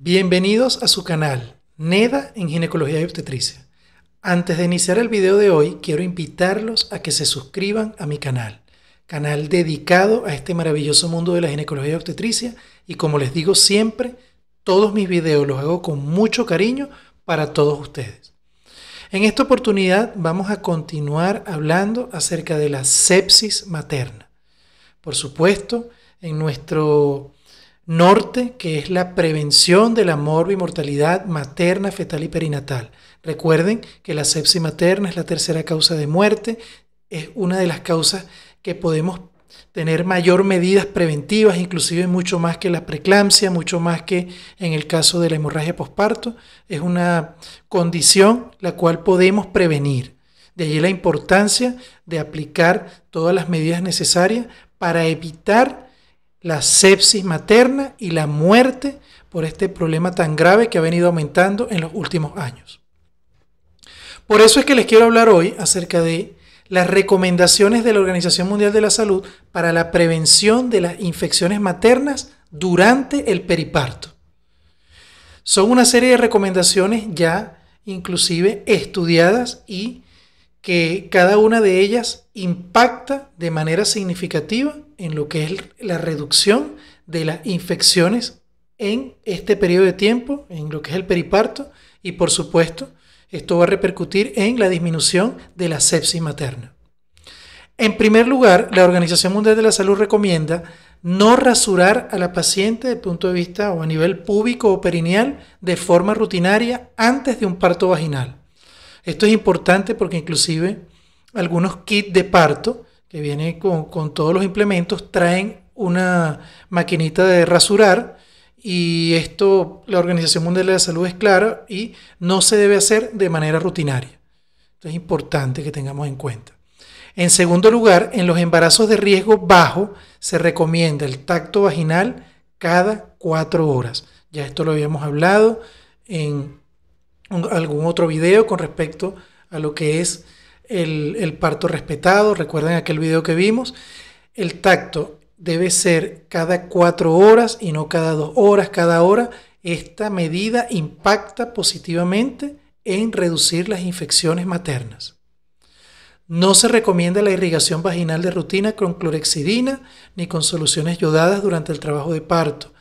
Bienvenidos a su canal, NEDA en Ginecología y Obstetricia. Antes de iniciar el video de hoy, quiero invitarlos a que se suscriban a mi canal, canal dedicado a este maravilloso mundo de la ginecología y obstetricia y como les digo siempre, todos mis videos los hago con mucho cariño para todos ustedes. En esta oportunidad vamos a continuar hablando acerca de la sepsis materna. Por supuesto, en nuestro norte, que es la prevención de la morbi-mortalidad materna, fetal y perinatal. Recuerden que la sepsis materna es la tercera causa de muerte, es una de las causas que podemos tener mayor medidas preventivas, inclusive mucho más que la preeclampsia, mucho más que en el caso de la hemorragia posparto. Es una condición la cual podemos prevenir. De ahí la importancia de aplicar todas las medidas necesarias para evitar la sepsis materna y la muerte por este problema tan grave que ha venido aumentando en los últimos años. Por eso es que les quiero hablar hoy acerca de las recomendaciones de la Organización Mundial de la Salud para la prevención de las infecciones maternas durante el periparto. Son una serie de recomendaciones ya inclusive estudiadas y que cada una de ellas impacta de manera significativa en lo que es la reducción de las infecciones en este periodo de tiempo, en lo que es el periparto, y por supuesto, esto va a repercutir en la disminución de la sepsis materna. En primer lugar, la Organización Mundial de la Salud recomienda no rasurar a la paciente desde el punto de vista o a nivel público o perineal de forma rutinaria antes de un parto vaginal. Esto es importante porque inclusive algunos kits de parto que viene con, todos los implementos, traen una maquinita de rasurar y esto la Organización Mundial de la Salud es clara y no se debe hacer de manera rutinaria. Esto es importante que tengamos en cuenta. En segundo lugar, en los embarazos de riesgo bajo se recomienda el tacto vaginal cada cuatro horas. Ya esto lo habíamos hablado en algún otro video con respecto a lo que es el, parto respetado, recuerden aquel video que vimos, el tacto debe ser cada cuatro horas y no cada dos horas, cada hora. Esta medida impacta positivamente en reducir las infecciones maternas. No se recomienda la irrigación vaginal de rutina con clorexidina ni con soluciones yodadas durante el trabajo de parto.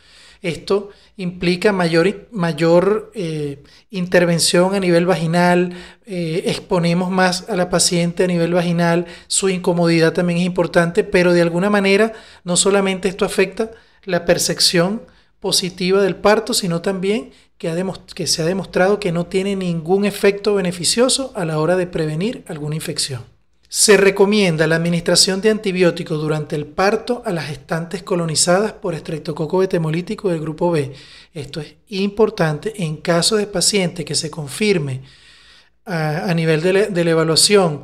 Esto implica mayor, mayor eh, intervención a nivel vaginal, eh, exponemos más a la paciente a nivel vaginal, su incomodidad también es importante, pero de alguna manera no solamente esto afecta la percepción positiva del parto, sino también que, que se ha demostrado que no tiene ningún efecto beneficioso a la hora de prevenir alguna infección. Se recomienda la administración de antibióticos durante el parto a las estantes colonizadas por estreptococo betemolítico del grupo B. Esto es importante en caso de paciente que se confirme ah, a, nivel de, la evaluación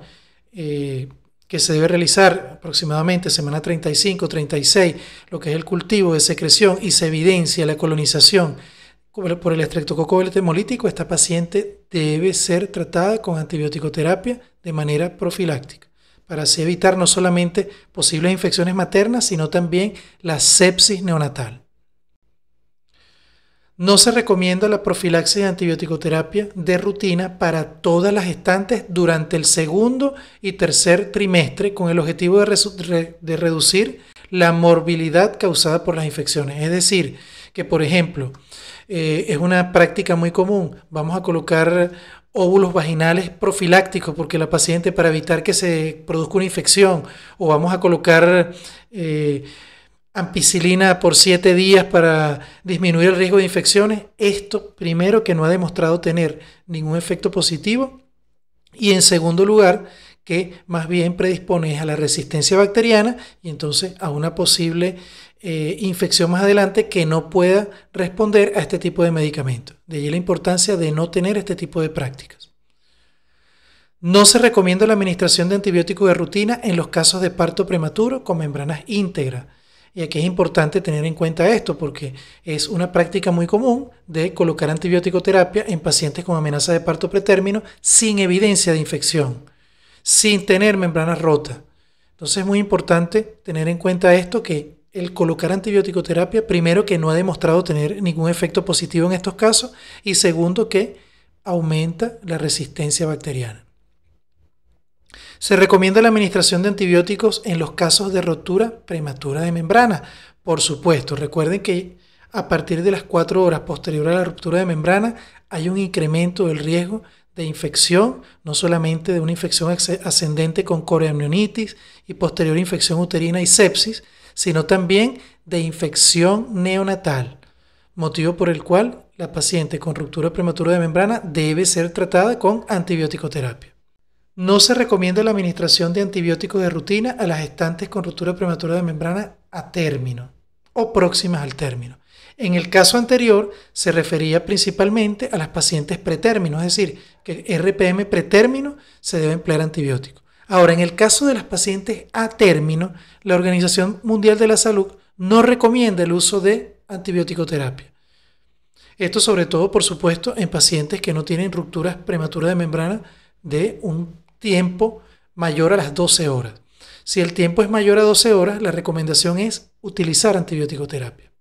eh, que se debe realizar aproximadamente semana 35-36, lo que es el cultivo de secreción y se evidencia la colonización por el estreptococo betemolítico, esta paciente debe ser tratada con antibiótico terapia de manera profiláctica, para así evitar no solamente posibles infecciones maternas, sino también la sepsis neonatal. No se recomienda la profilaxis de antibióticoterapia de rutina para todas las estantes durante el segundo y tercer trimestre con el objetivo de, reducir la morbilidad causada por las infecciones. Es decir, que por ejemplo, eh, es una práctica muy común, vamos a colocar óvulos vaginales profilácticos, porque la paciente para evitar que se produzca una infección, o vamos a colocar eh, ampicilina por 7 días para disminuir el riesgo de infecciones, esto primero que no ha demostrado tener ningún efecto positivo, y en segundo lugar, que más bien predispones a la resistencia bacteriana y entonces a una posible eh, infección más adelante que no pueda responder a este tipo de medicamentos. De ahí la importancia de no tener este tipo de prácticas. No se recomienda la administración de antibióticos de rutina en los casos de parto prematuro con membranas íntegras. Y aquí es importante tener en cuenta esto porque es una práctica muy común de colocar antibiótico terapia en pacientes con amenaza de parto pretérmino sin evidencia de infección sin tener membrana rota. Entonces es muy importante tener en cuenta esto que el colocar antibiótico-terapia, primero que no ha demostrado tener ningún efecto positivo en estos casos y segundo que aumenta la resistencia bacteriana. Se recomienda la administración de antibióticos en los casos de ruptura prematura de membrana. Por supuesto, recuerden que a partir de las 4 horas posterior a la ruptura de membrana hay un incremento del riesgo de infección, no solamente de una infección ascendente con coreamnionitis y posterior infección uterina y sepsis, sino también de infección neonatal, motivo por el cual la paciente con ruptura prematura de membrana debe ser tratada con antibiótico-terapia. No se recomienda la administración de antibióticos de rutina a las gestantes con ruptura prematura de membrana a término o próximas al término, en el caso anterior se refería principalmente a las pacientes pretérminos, es decir, que RPM pretérmino se debe emplear antibiótico. Ahora, en el caso de las pacientes a término, la Organización Mundial de la Salud no recomienda el uso de antibiótico-terapia. Esto sobre todo, por supuesto, en pacientes que no tienen rupturas prematuras de membrana de un tiempo mayor a las 12 horas. Si el tiempo es mayor a 12 horas, la recomendación es utilizar antibiótico terapia.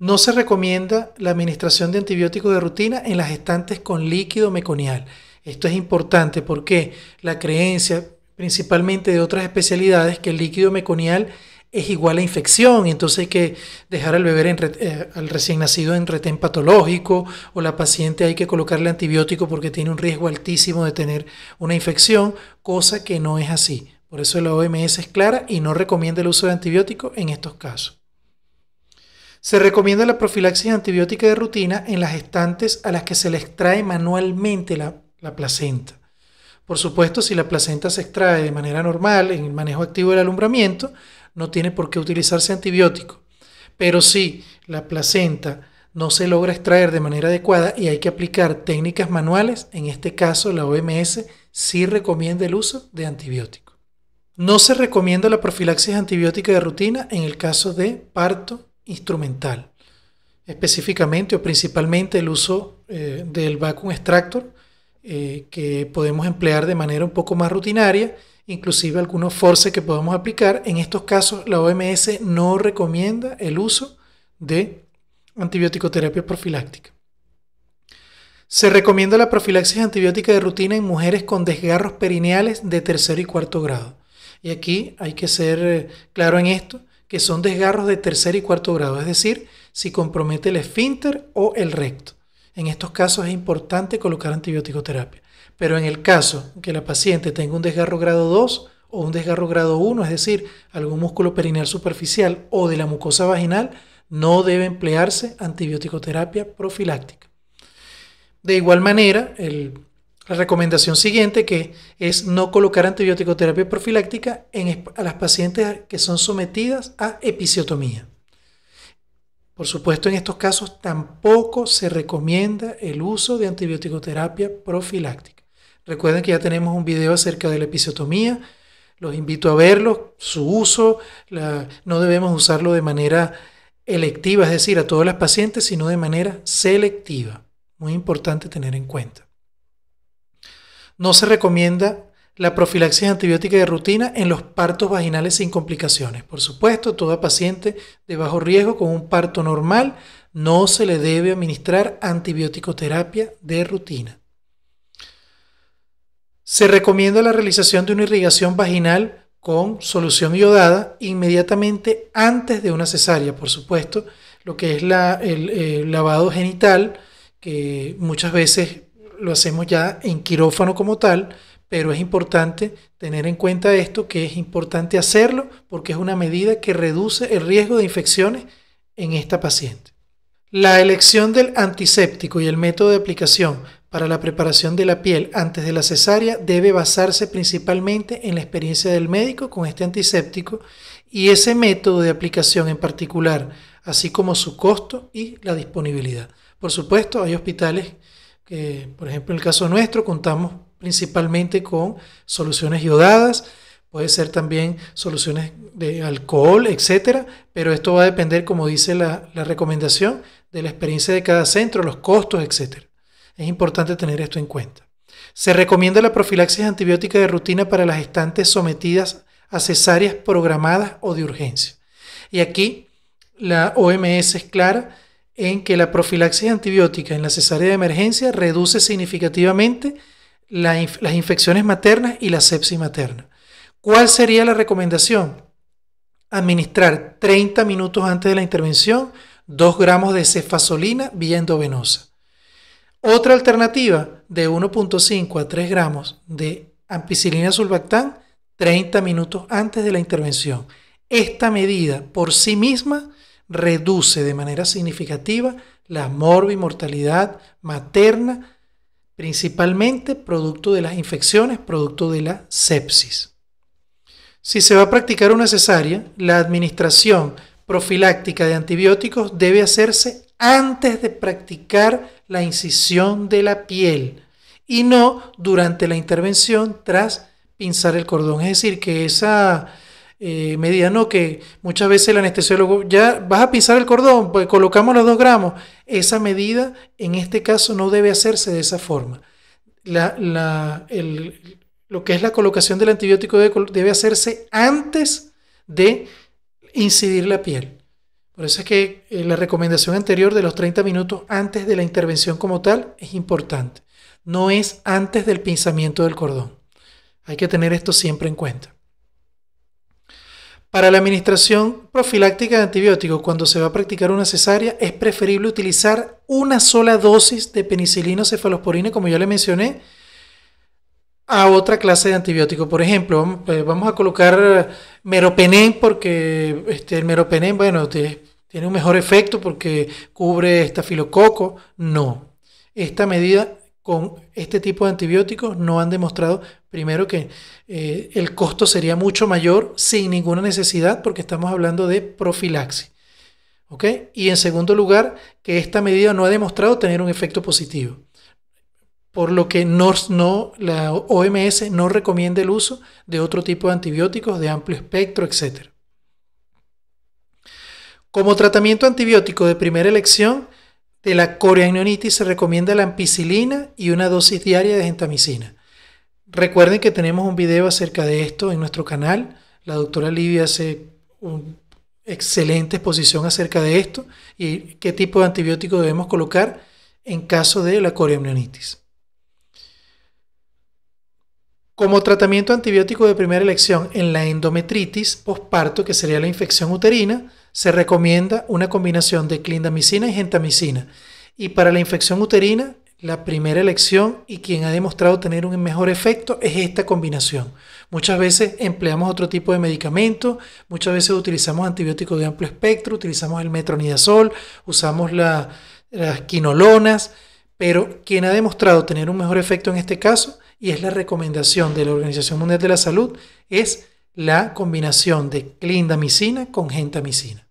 No se recomienda la administración de antibióticos de rutina en las estantes con líquido meconial. Esto es importante porque la creencia, principalmente de otras especialidades, que el líquido meconial es igual a infección, entonces hay que dejar al beber eh, al recién nacido en retén patológico o la paciente hay que colocarle antibiótico porque tiene un riesgo altísimo de tener una infección, cosa que no es así. Por eso la OMS es clara y no recomienda el uso de antibióticos en estos casos. Se recomienda la profilaxis antibiótica de rutina en las estantes a las que se le extrae manualmente la, placenta. Por supuesto, si la placenta se extrae de manera normal en el manejo activo del alumbramiento, no tiene por qué utilizarse antibiótico. Pero si la placenta no se logra extraer de manera adecuada y hay que aplicar técnicas manuales, en este caso la OMS sí recomienda el uso de antibiótico. No se recomienda la profilaxis antibiótica de rutina en el caso de parto instrumental. Específicamente o principalmente el uso eh, del vacuum extractor eh, que podemos emplear de manera un poco más rutinaria, inclusive algunos forces que podemos aplicar. En estos casos la OMS no recomienda el uso de antibiótico-terapia profiláctica. Se recomienda la profilaxis antibiótica de rutina en mujeres con desgarros perineales de tercer y cuarto grado. Y aquí hay que ser eh, claro en esto que son desgarros de tercer y cuarto grado, es decir, si compromete el esfínter o el recto. En estos casos es importante colocar antibiótico-terapia. Pero en el caso que la paciente tenga un desgarro grado 2 o un desgarro grado 1, es decir, algún músculo perineal superficial o de la mucosa vaginal, no debe emplearse antibiótico-terapia profiláctica. De igual manera, el la recomendación siguiente que es no colocar antibiótico-terapia profiláctica en, a las pacientes que son sometidas a episiotomía. Por supuesto, en estos casos tampoco se recomienda el uso de antibiótico-terapia profiláctica. Recuerden que ya tenemos un video acerca de la episiotomía. Los invito a verlo, su uso. no debemos usarlo de manera electiva, es decir, a todas las pacientes, sino de manera selectiva. Muy importante tener en cuenta. No se recomienda la profilaxis antibiótica de rutina en los partos vaginales sin complicaciones. Por supuesto, toda paciente de bajo riesgo con un parto normal no se le debe administrar antibiótico-terapia de rutina. Se recomienda la realización de una irrigación vaginal con solución iodada inmediatamente antes de una cesárea, por supuesto, lo que es el lavado genital, que muchas veces lo hacemos ya en quirófano como tal, pero es importante tener en cuenta esto, que es importante hacerlo porque es una medida que reduce el riesgo de infecciones en esta paciente. La elección del antiséptico y el método de aplicación para la preparación de la piel antes de la cesárea debe basarse principalmente en la experiencia del médico con este antiséptico y ese método de aplicación en particular, así como su costo y la disponibilidad. Por supuesto, hay hospitales que, por ejemplo, en el caso nuestro contamos principalmente con soluciones yodadas, puede ser también soluciones de alcohol, etcétera, pero esto va a depender, como dice la, recomendación, de la experiencia de cada centro, los costos, etcétera. Es importante tener esto en cuenta. Se recomienda la profilaxis antibiótica de rutina para las estantes sometidas a cesáreas programadas o de urgencia. Y aquí la OMS es clara en que la profilaxis antibiótica en la cesárea de emergencia reduce significativamente las infecciones maternas y la sepsis materna. ¿Cuál sería la recomendación? Administrar 30 minutos antes de la intervención 2 gramos de cefasolina vía endovenosa. Otra alternativa de 1.5 a 3 gramos de ampicilina sulbactán 30 minutos antes de la intervención. Esta medida por sí misma reduce de manera significativa la morbi-mortalidad materna, principalmente producto de las infecciones, producto de la sepsis. Si se va a practicar una cesárea, la administración profiláctica de antibióticos debe hacerse antes de practicar la incisión de la piel y no durante la intervención tras pinzar el cordón. Es decir, que esa eh, mediano que muchas veces el anestesiólogo, ya vas a pisar el cordón, pues colocamos los dos gramos. Esa medida en este caso no debe hacerse de esa forma. lo que es la colocación del antibiótico debe, hacerse antes de incidir la piel. Por eso es que eh, la recomendación anterior de los 30 minutos antes de la intervención como tal es importante. No es antes del pinzamiento del cordón. Hay que tener esto siempre en cuenta. Para la administración profiláctica de antibióticos cuando se va a practicar una cesárea es preferible utilizar una sola dosis de penicilina cefalosporina, como ya le mencioné, a otra clase de antibiótico. Por ejemplo, eh, vamos a colocar eh, meropenem, porque este, el meropenén, bueno, tiene un mejor efecto porque cubre estafilococo. No, esta medida con este tipo de antibióticos no han demostrado, primero, que eh, el costo sería mucho mayor sin ninguna necesidad porque estamos hablando de profilaxis. Y en segundo lugar, que esta medida no ha demostrado tener un efecto positivo. Por lo que la OMS no recomienda el uso de otro tipo de antibióticos de amplio espectro, etc. Como tratamiento antibiótico de primera elección, de la coreanonitis se recomienda la ampicilina y una dosis diaria de gentamicina. Recuerden que tenemos un video acerca de esto en nuestro canal. La doctora Livia hace una excelente exposición acerca de esto y qué tipo de antibiótico debemos colocar en caso de la coreamnionitis. Como tratamiento antibiótico de primera elección en la endometritis postparto, que sería la infección uterina, se recomienda una combinación de clindamicina y gentamicina. Y para la infección uterina, la primera elección y quien ha demostrado tener un mejor efecto es esta combinación. Muchas veces empleamos otro tipo de medicamento, muchas veces utilizamos antibióticos de amplio espectro, utilizamos el metronidazol, usamos las quinolonas, pero quien ha demostrado tener un mejor efecto en este caso, y es la recomendación de la Organización Mundial de la Salud, es la combinación de clindamicina con gentamicina.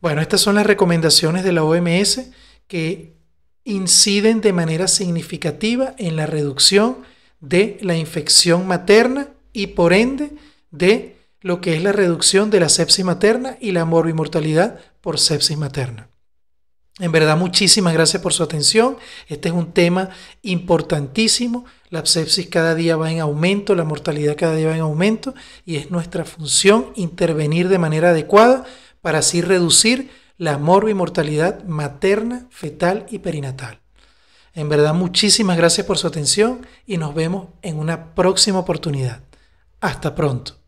Bueno, estas son las recomendaciones de la OMS que inciden de manera significativa en la reducción de la infección materna y por ende de lo que es la reducción de la sepsis materna y la morbimortalidad por sepsis materna. En verdad, muchísimas gracias por su atención. Este es un tema importantísimo. La sepsis cada día va en aumento, la mortalidad cada día va en aumento y es nuestra función intervenir de manera adecuada para así reducir la morbi-mortalidad materna, fetal y perinatal. En verdad, muchísimas gracias por su atención y nos vemos en una próxima oportunidad. Hasta pronto.